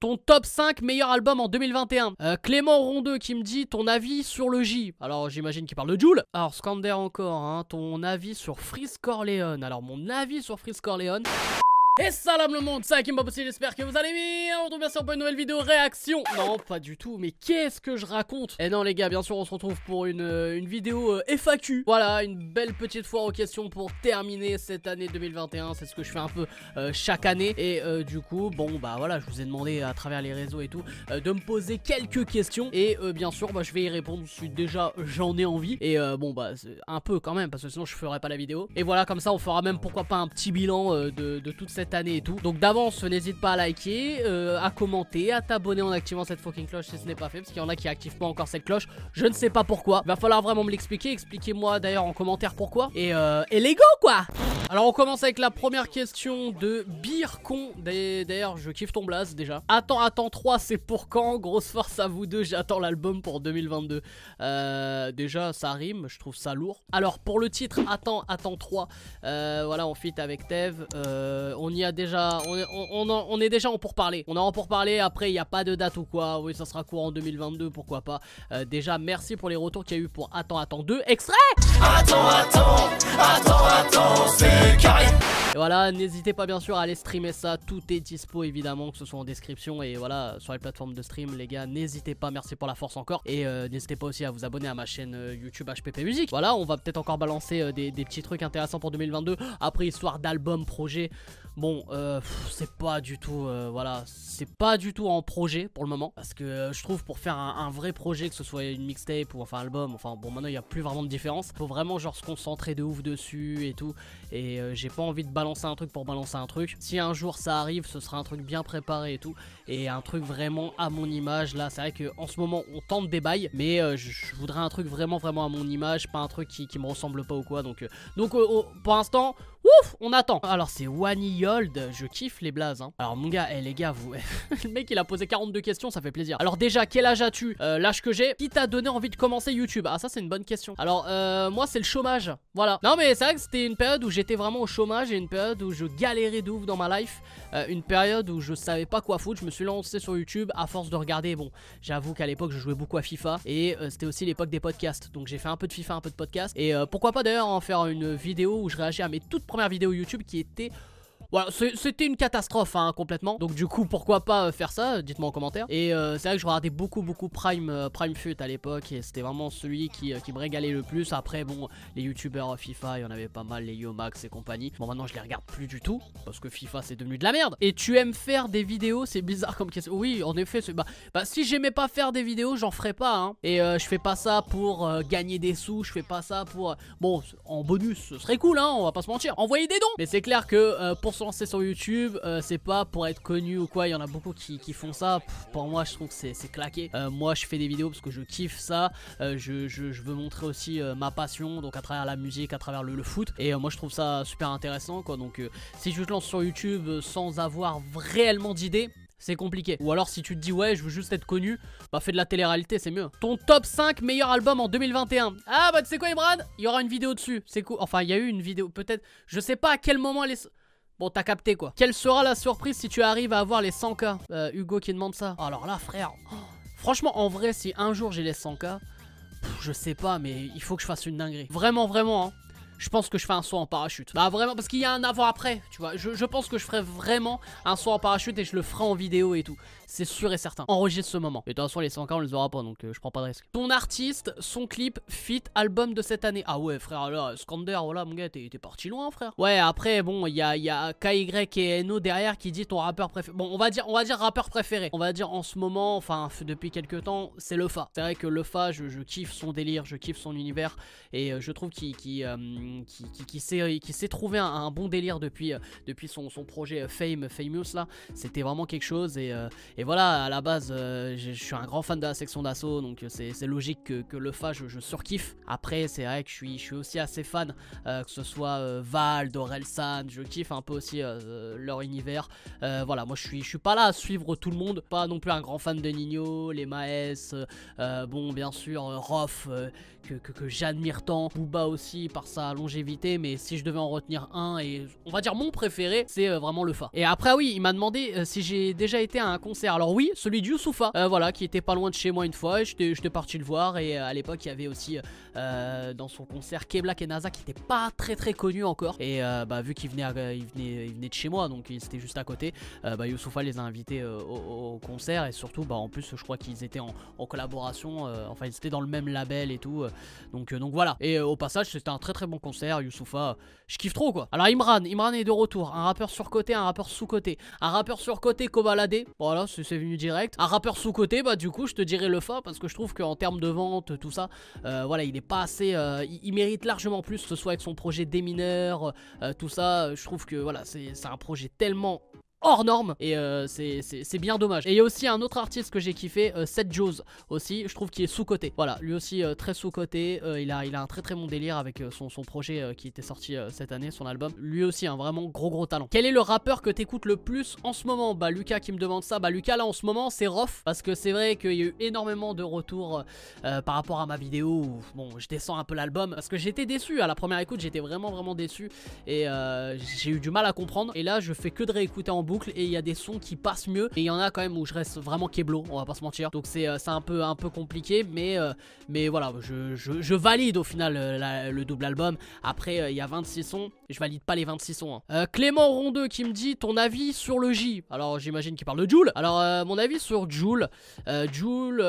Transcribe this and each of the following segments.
ton top 5 meilleur album en 2021. Euh, Clément Rondeux qui me dit ton avis sur le J. Alors j'imagine qu'il parle de Joule. Alors Scander encore, hein, ton avis sur Freeze Corleone. Alors mon avis sur Freeze Corleone. Et salam le monde, c'est Kim possible j'espère que vous allez bien, on retrouve bien sûr pour une nouvelle vidéo réaction Non, pas du tout, mais qu'est-ce que je raconte Et eh non les gars, bien sûr on se retrouve pour une, euh, une vidéo euh, FAQ Voilà, une belle petite foire aux questions pour terminer cette année 2021, c'est ce que je fais un peu euh, chaque année Et du coup, bon bah voilà, je vous ai demandé à travers les réseaux et tout de me poser quelques questions Et bien sûr, bah je vais y répondre si déjà j'en ai envie Et bon bah, un peu quand même, parce que sinon je ferai pas la vidéo Et voilà, comme ça on fera même pourquoi pas un petit bilan de toute cette année et tout. Donc d'avance, n'hésite pas à liker, euh, à commenter, à t'abonner en activant cette fucking cloche si ce n'est pas fait. Parce qu'il y en a qui activent pas encore cette cloche. Je ne sais pas pourquoi. va falloir vraiment me l'expliquer. Expliquez-moi d'ailleurs en commentaire pourquoi. Et, euh, et les go, quoi alors on commence avec la première question de Bircon. D'ailleurs, je kiffe ton blaze déjà. Attends, attends 3, c'est pour quand Grosse force à vous deux, j'attends l'album pour 2022. Euh, déjà, ça rime, je trouve ça lourd. Alors pour le titre, attends, attends 3. voilà, on fit avec Tev. Euh, y a déjà, on, est déjà en pourparlers. On est en pourparlers, après il n'y a pas de date ou quoi. Oui, ça sera court en 2022, pourquoi pas. Euh, déjà, merci pour les retours qu'il y a eu pour Attends, Attends 2. Extrait Attends, attends, attends, attends, c'est carré et voilà, n'hésitez pas bien sûr à aller streamer ça, tout est dispo évidemment, que ce soit en description et voilà, sur les plateformes de stream les gars, n'hésitez pas, merci pour la force encore et euh, n'hésitez pas aussi à vous abonner à ma chaîne euh, YouTube HPP Musique. Voilà, on va peut-être encore balancer des, des, petits trucs intéressants pour 2022, après histoire d'album, projet, Bon, euh, c'est pas du tout, euh, voilà, c'est pas du tout en projet pour le moment. Parce que euh, je trouve pour faire un, vrai projet, que ce soit une mixtape ou enfin album, enfin bon, maintenant il y a plus vraiment de différence. Faut vraiment genre se concentrer de ouf dessus et tout. Et j'ai pas envie de balancer un truc pour balancer un truc. Si un jour ça arrive, ce sera un truc bien préparé et tout. Et un truc vraiment à mon image. Là, c'est vrai qu'en ce moment on tente des bails, mais je, voudrais un truc vraiment, vraiment à mon image, pas un truc qui, qui me ressemble pas ou quoi. Donc, donc oh, pour l'instant, Ouf, on attend. Alors c'est Wani je kiffe les blazes. Hein. Alors mon gars, eh, les gars, vous... le mec il a posé 42 questions, ça fait plaisir. Alors déjà, quel âge as-tu euh, L'âge que j'ai Qui t'a donné envie de commencer YouTube Ah ça c'est une bonne question. Alors euh, moi c'est le chômage, voilà. Non mais c'est vrai que c'était une période où j'étais vraiment au chômage et une période où je galérais de dans ma life. Euh, une période où je savais pas quoi foutre, je me suis lancé sur YouTube à force de regarder. Bon, j'avoue qu'à l'époque je jouais beaucoup à FIFA et c'était aussi l'époque des podcasts. Donc j'ai fait un peu de FIFA, un peu de podcast. Et pourquoi pas d'ailleurs en faire une vidéo où je réagis à mes toutes vidéo YouTube qui était voilà, c'était une catastrophe, hein, complètement. Donc du coup, pourquoi pas euh, faire ça euh, Dites-moi en commentaire. Et euh, c'est vrai que je regardais beaucoup, beaucoup Prime, Prime Fut à l'époque. Et c'était vraiment celui qui, me régalait le plus. Après, bon, les youtubeurs FIFA, il y en avait pas mal, les Yomax et compagnie. Bon, maintenant, je les regarde plus du tout. Parce que FIFA, c'est devenu de la merde. Et tu aimes faire des vidéos, c'est bizarre comme question. Oui, en effet, bah, bah, si j'aimais pas faire des vidéos, j'en ferais pas. Hein. Et je fais pas ça pour gagner des sous. Je fais pas ça pour. bon, en bonus, ce serait cool, hein, on va pas se mentir. Envoyez des dons. Mais c'est clair que pour se lancer sur YouTube, euh, c'est pas pour être connu ou quoi, il y en a beaucoup qui, qui font ça. pour moi, je trouve que c'est claqué. Euh, moi, je fais des vidéos parce que je kiffe ça. Euh, je, je, veux montrer aussi ma passion, donc à travers la musique, à travers le, foot. Et moi, je trouve ça super intéressant, quoi. Donc, si je te lance sur YouTube sans avoir réellement d'idées, c'est compliqué. Ou alors si tu te dis ouais je veux juste être connu, bah fais de la télé-réalité c'est mieux. Ton top 5 meilleur album en 2021. Ah bah tu sais quoi Imran Il y aura une vidéo dessus. C'est cool. Enfin il y a eu une vidéo peut-être. Je sais pas à quel moment elle est... Bon, t'as capté quoi. Quelle sera la surprise si tu arrives à avoir les 100k euh, Hugo qui demande ça. Oh, alors là, frère. franchement, en vrai, si un jour j'ai les 100k, je sais pas, mais il faut que je fasse une dinguerie. Vraiment, vraiment. Hein je pense que je fais un saut en parachute. Bah vraiment, parce qu'il y a un avant-après, tu vois. Je, je, pense que je ferai vraiment un saut en parachute et je le ferai en vidéo et tout. C'est sûr et certain. Enregistre ce moment. Et de toute façon, les 100K, on les aura pas, donc euh, je prends pas de risque. Ton artiste, son clip, fit, album de cette année. Ah ouais, frère, là, Scander, voilà, mon gars, t'es parti loin, frère. Ouais, après, bon, il y a, y a KY et NO derrière qui dit ton rappeur préféré. Bon, on va, dire, on va dire rappeur préféré. On va dire en ce moment, enfin, depuis quelques temps, c'est Lefa C'est vrai que Lefa je, kiffe son délire, je kiffe son univers et euh, je trouve qu'il... Qui euh, euh, qui, euh, qui s'est trouvé un, bon délire depuis, euh, depuis son, son projet Fame, Famous là. C'était vraiment quelque chose. Et, voilà, à la base, je suis un grand fan de la section d'assaut, donc c'est logique que, le fa, je, surkiffe. Après, c'est vrai que je suis, je suis aussi assez fan, que ce soit Val, Dorel, San. je kiffe un peu aussi leur univers. voilà, moi je suis, je suis pas là à suivre tout le monde, pas non plus un grand fan de Nino, les Maes, bon bien sûr Rof que, que j'admire tant, Booba aussi par sa longévité, mais si je devais en retenir un, et on va dire mon préféré, c'est euh, vraiment le Fa. Et après, oui, il m'a demandé euh, si j'ai déjà été à un concert. Alors oui, celui de Youssoufa, euh, voilà, qui était pas loin de chez moi une fois, Et j'étais parti le voir, et à l'époque, il y avait aussi dans son concert Kebla Kenaza, qui était pas très très connu encore, et bah, vu qu'il venait, il venait de chez moi, donc c'était juste à côté, bah, Youssoufa les a invités au, concert, et surtout, bah, en plus, je crois qu'ils étaient en, en collaboration, enfin, ils étaient dans le même label et tout, donc, donc voilà. Et au passage, c'était un très très bon concert, Youssoufa, je kiffe trop quoi. Alors Imran, Imran est de retour, un rappeur surcoté, un rappeur sous côté Un rappeur surcoté Kobalade, voilà, c'est venu direct. Un rappeur sous côté bah du coup, je te dirais le fa parce que je trouve qu'en termes de vente, tout ça, euh, voilà, il est pas assez, euh, il, mérite largement plus, que ce soit avec son projet des mineurs, euh, tout ça, je trouve que voilà, c'est un projet tellement hors norme et euh, c'est bien dommage. Et il y a aussi un autre artiste que j'ai kiffé, euh, Seth Jones aussi, je trouve qu'il est sous-côté. Voilà, lui aussi euh, très sous-côté, il, a, il a un très très bon délire avec son, son, projet qui était sorti cette année, son album. Lui aussi, un vraiment gros gros talent. Quel est le rappeur que t'écoutes le plus en ce moment Bah Lucas qui me demande ça, bah Lucas là en ce moment c'est Rof parce que c'est vrai qu'il y a eu énormément de retours par rapport à ma vidéo bon je descends un peu l'album parce que j'étais déçu à la première écoute, j'étais vraiment vraiment déçu et j'ai eu du mal à comprendre et là je fais que de réécouter en boucle et il y a des sons qui passent mieux. Et il y en a quand même où je reste vraiment keblo, on va pas se mentir. Donc c'est euh, un, peu, un peu compliqué, mais, euh, mais voilà, je, valide au final euh, le double album. Après, il y a 26 sons, je valide pas les 26 sons. Hein. Clément Rondeux qui me dit ton avis sur le J. Alors j'imagine qu'il parle de Joule. Alors mon avis sur Joule, Joule,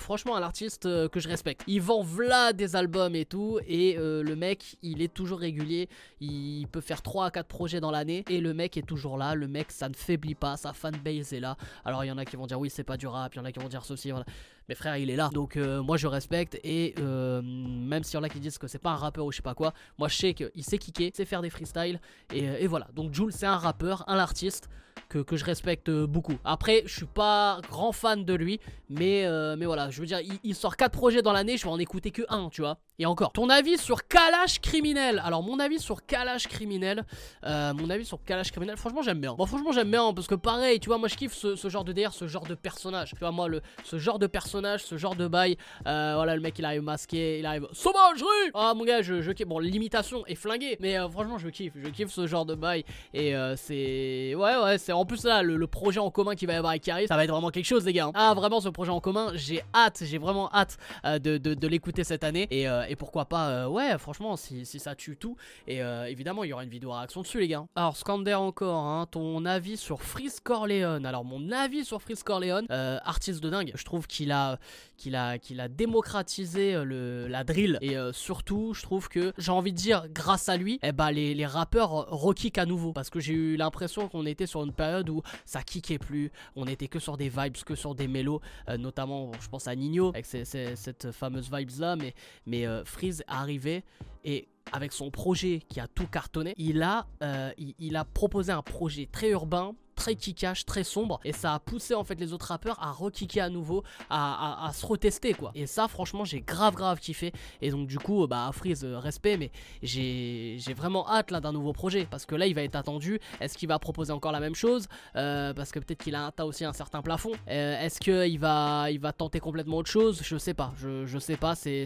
franchement, un artiste que je respecte. Il vend vla des albums et tout, et le mec, il est toujours régulier. Il peut faire 3 à 4 projets dans l'année, et le mec est toujours là. Le mec, ça ne faiblit pas, sa fanbase est là. Alors il y en a qui vont dire oui c'est pas du rap, il y en a qui vont dire ceci, voilà. Mais frère il est là, donc euh, moi je respecte et euh, même s'il y en a qui disent que c'est pas un rappeur ou je sais pas quoi, moi je sais qu'il sait kicker, sait faire des freestyles et, voilà. Donc Jules c'est un rappeur, un artiste que, que je respecte euh, beaucoup. Après je suis pas grand fan de lui, mais, mais voilà, je veux dire il, sort 4 projets dans l'année, je vais en écouter que un, tu vois. Et encore, ton avis sur Kalash criminel. Alors mon avis sur Kalash criminel, euh, mon avis sur Kalash criminel, franchement j'aime bien. Bon franchement j'aime bien hein, parce que pareil, tu vois, moi je kiffe ce, genre de dr ce genre de personnage. Tu vois moi le, ce genre de personnage, ce genre de bail. Euh, voilà le mec il arrive masqué, il arrive sauvagerie. Ah mon gars, je, je kiffe. Bon l'imitation est flinguée, mais euh, franchement je kiffe, je kiffe ce genre de bail et euh, c'est ouais ouais c'est en plus là le, projet en commun qui va y avoir avec Karis, ça va être vraiment quelque chose les gars. Hein. Ah vraiment ce projet en commun, j'ai hâte, j'ai vraiment hâte de, de l'écouter cette année et euh, et pourquoi pas, euh, ouais, franchement, si, ça tue tout. Et euh, évidemment, il y aura une vidéo réaction dessus, les gars. Alors, Scander encore, hein, ton avis sur Freeze Corleone. Alors, mon avis sur Freeze Corleone, artiste de dingue, je trouve qu'il a, qu'il a, qu'il a démocratisé le, la drill. Et surtout, je trouve que, j'ai envie de dire, grâce à lui, eh ben, les, les rappeurs rekick à nouveau. Parce que j'ai eu l'impression qu'on était sur une période où ça kickait plus, on était que sur des vibes, que sur des mélos, notamment, je pense à Nino, avec cette fameuse vibes là, mais, mais euh, Freeze est arrivé et avec son projet qui a tout cartonné, il a, euh, il a proposé un projet très urbain très kickage, très sombre et ça a poussé en fait les autres rappeurs à rekicker à nouveau, à, se retester quoi. Et ça franchement j'ai grave grave kiffé et donc du coup bah Freeze euh, respect mais j'ai vraiment hâte là d'un nouveau projet parce que là il va être attendu. Est-ce qu'il va proposer encore la même chose euh, Parce que peut-être qu'il a atteint aussi un certain plafond. Euh, est-ce qu'il va, il va tenter complètement autre chose Je sais pas, je, sais pas, c'est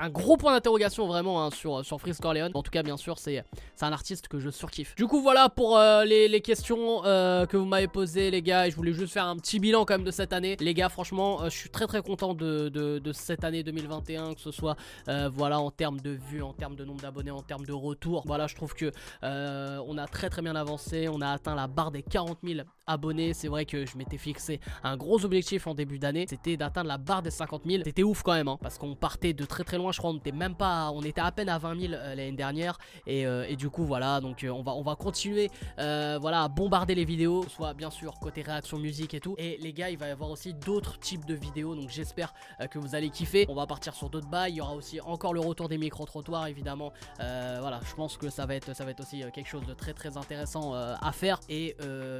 un gros point d'interrogation vraiment hein, sur, sur Freeze Corleone. En tout cas bien sûr c'est un artiste que je surkiffe. Du coup voilà pour les, les, questions euh, que vous m'avez posé les gars et je voulais juste faire un petit bilan quand même de cette année. Les gars franchement euh, je suis très très content de, cette année 2021 que ce soit euh, voilà en termes de vues, en termes de nombre d'abonnés, en termes de retours Voilà je trouve que on a très très bien avancé, on a atteint la barre des 40 000 abonnés. C'est vrai que je m'étais fixé un gros objectif en début d'année, c'était d'atteindre la barre des 50 000. C'était ouf quand même, hein, parce qu'on partait de très très loin. Je crois on était même pas, on était à peine à 20 000 euh, l'année dernière. Euh, et, du coup voilà, donc euh, on va on va continuer, voilà, à bombarder les vidéos, soit bien sûr côté réaction musique et tout. Et les gars, il va y avoir aussi d'autres types de vidéos, donc j'espère que vous allez kiffer. On va partir sur d'autres bails. Il y aura aussi encore le retour des micro trottoirs évidemment. voilà, je pense que ça va être ça va être aussi quelque chose de très très intéressant à faire. Et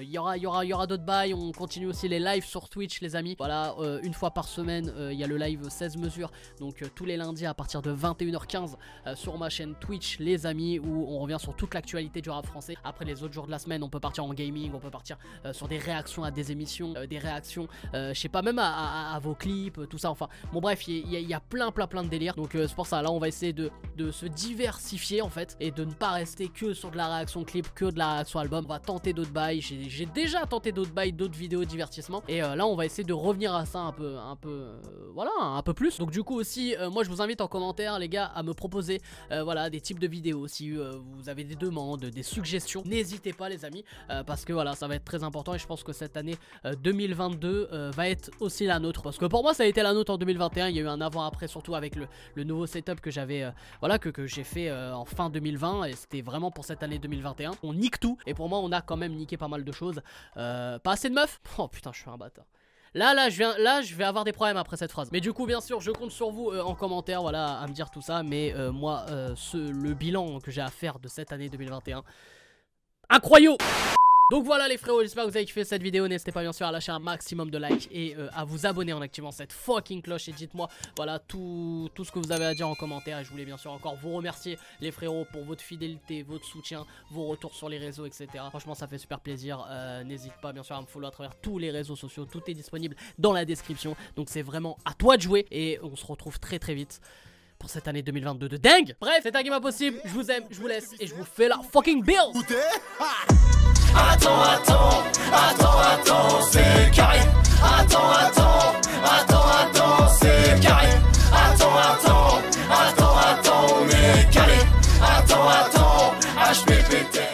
il y aura il y aura d'autres bails. On continue aussi les lives sur Twitch, les amis. Voilà, euh, une fois par semaine, euh, il y a le live 16 mesures. Donc euh, tous les lundis à partir de 21h15 sur ma chaîne Twitch, les amis, où on revient sur toute l'actualité du rap français. Après les autres jours de la semaine, on peut partir en gaming, on peut partir sur des réactions à des émissions, des réactions, je sais pas, même à, vos clips, tout ça. Enfin, bon, bref, il y, a plein, plein, plein de délires. Donc c'est pour ça, là, on va essayer de, de se diversifier en fait et de ne pas rester que sur de la réaction clip, que de la réaction album. On va tenter d'autres bails. J'ai déjà à tenter d'autres bails, d'autres vidéos divertissement. Et euh, là, on va essayer de revenir à ça un peu, un peu, euh, voilà, un peu plus. Donc du coup aussi, euh, moi je vous invite en commentaire les gars à me proposer, voilà, des types de vidéos. Si vous avez des demandes, des suggestions, n'hésitez pas les amis, parce que voilà, ça va être très important et je pense que cette année 2022 va être aussi la nôtre. Parce que pour moi, ça a été la nôtre en 2021. Il y a eu un avant-après surtout avec le, nouveau setup que j'avais, voilà, que, que j'ai fait en fin 2020 et c'était vraiment pour cette année 2021. On nique tout et pour moi, on a quand même niqué pas mal de choses. Euh, pas assez de meufs Oh putain, je suis un bâtard. Là, là, je viens, là, je vais avoir des problèmes après cette phrase. Mais du coup, bien sûr, je compte sur vous euh, en commentaire, voilà, à me dire tout ça. Mais euh, moi, euh, ce, le bilan que j'ai à faire de cette année 2021, incroyable donc voilà les frérots, j'espère que vous avez kiffé cette vidéo. N'hésitez pas bien sûr à lâcher un maximum de likes et euh, à vous abonner en activant cette fucking cloche. Et dites-moi, voilà, tout, tout ce que vous avez à dire en commentaire. Et je voulais bien sûr encore vous remercier les frérots pour votre fidélité, votre soutien, vos retours sur les réseaux, etc. Franchement, ça fait super plaisir. Euh, n'hésite pas bien sûr à me follow à travers tous les réseaux sociaux. Tout est disponible dans la description. Donc c'est vraiment à toi de jouer et on se retrouve très très vite pour cette année 2022 de dingue. Bref, c'est un game impossible. Je vous aime, je vous laisse et je vous fais la fucking bill. Attends, attends, attends, attends, c'est carré. Attends, attends, attends, attends, c'est carré. Attends, attends, attends, attends, on carré. Attends, attends, HPPT.